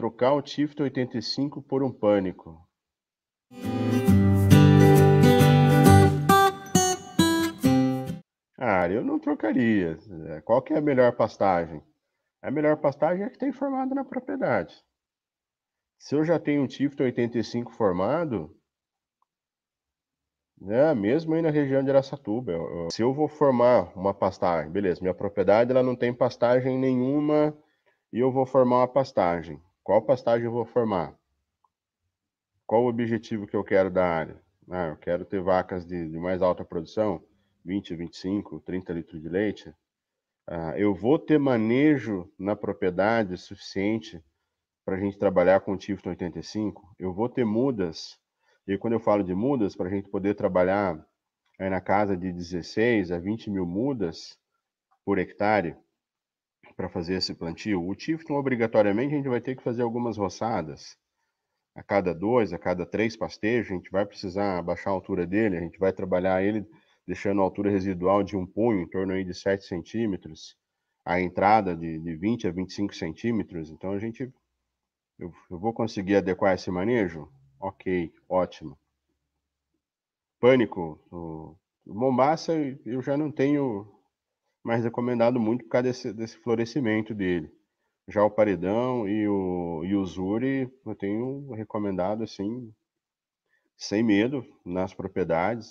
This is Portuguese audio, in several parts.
Trocar o Tift 85 por um Pânico Ah, eu não trocaria. É, qual que é a melhor pastagem? A melhor pastagem é a que tem formado na propriedade. Se eu já tenho um Tift 85 formado, né, mesmo aí na região de Aracatuba, se eu vou formar uma pastagem, beleza, minha propriedade ela não tem pastagem nenhuma e eu vou formar uma pastagem. Qual pastagem eu vou formar? Qual o objetivo que eu quero da área? Ah, eu quero ter vacas de, de mais alta produção, 20, 25, 30 litros de leite. Ah, eu vou ter manejo na propriedade suficiente para a gente trabalhar com o 85? Eu vou ter mudas. E quando eu falo de mudas, para a gente poder trabalhar eh, na casa de 16 a 20 mil mudas por hectare, para fazer esse plantio. O Tifton, obrigatoriamente, a gente vai ter que fazer algumas roçadas. A cada dois, a cada três pastejos, a gente vai precisar baixar a altura dele, a gente vai trabalhar ele deixando a altura residual de um punho, em torno aí de 7 centímetros, a entrada de, de 20 a 25 centímetros. Então, a gente... eu, eu vou conseguir adequar esse manejo? Ok, ótimo. Pânico. O, o Mombasa eu já não tenho mas recomendado muito por causa desse, desse florescimento dele. Já o Paredão e o, e o Zuri eu tenho recomendado assim, sem medo, nas propriedades.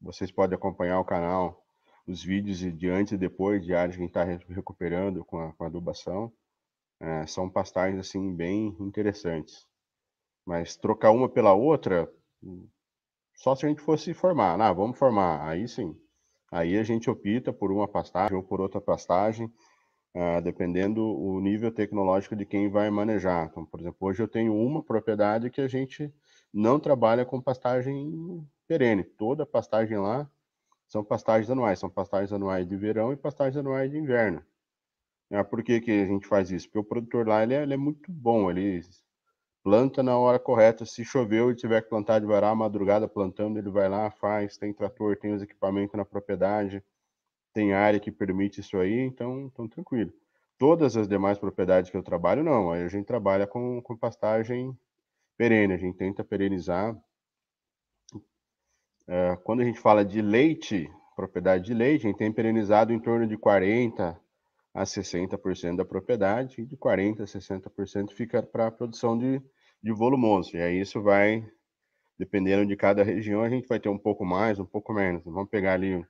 Vocês podem acompanhar o canal, os vídeos de antes e depois, de áreas que a gente está recuperando com a, com a adubação. É, são pastagens assim bem interessantes. Mas trocar uma pela outra, só se a gente fosse formar. Ah, vamos formar, aí sim. Aí a gente opta por uma pastagem ou por outra pastagem, uh, dependendo o nível tecnológico de quem vai manejar. Então, por exemplo, hoje eu tenho uma propriedade que a gente não trabalha com pastagem perene. Toda pastagem lá são pastagens anuais, são pastagens anuais de verão e pastagens anuais de inverno. Ah, por que, que a gente faz isso? Porque o produtor lá ele é, ele é muito bom, ele planta na hora correta. Se choveu e tiver que plantar, de varal madrugada plantando, ele vai lá, faz, tem trator, tem os equipamentos na propriedade, tem área que permite isso aí, então, então tranquilo. Todas as demais propriedades que eu trabalho, não. Aí a gente trabalha com, com pastagem perene, a gente tenta perenizar. É, quando a gente fala de leite, propriedade de leite, a gente tem perenizado em torno de 40% a 60% da propriedade, e de 40% a 60% fica para a produção de, de volumoso. E aí isso vai, dependendo de cada região, a gente vai ter um pouco mais, um pouco menos. Então, vamos pegar ali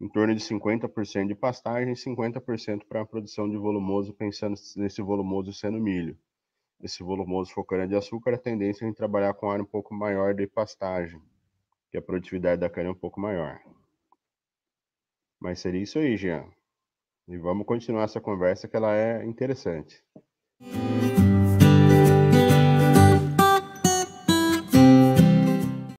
em torno de 50% de pastagem 50% para a produção de volumoso, pensando nesse volumoso sendo milho. Esse volumoso for cana-de-açúcar, a tendência é a gente trabalhar com área um pouco maior de pastagem, que a produtividade da cana é um pouco maior. Mas seria isso aí, Jean. E vamos continuar essa conversa que ela é interessante.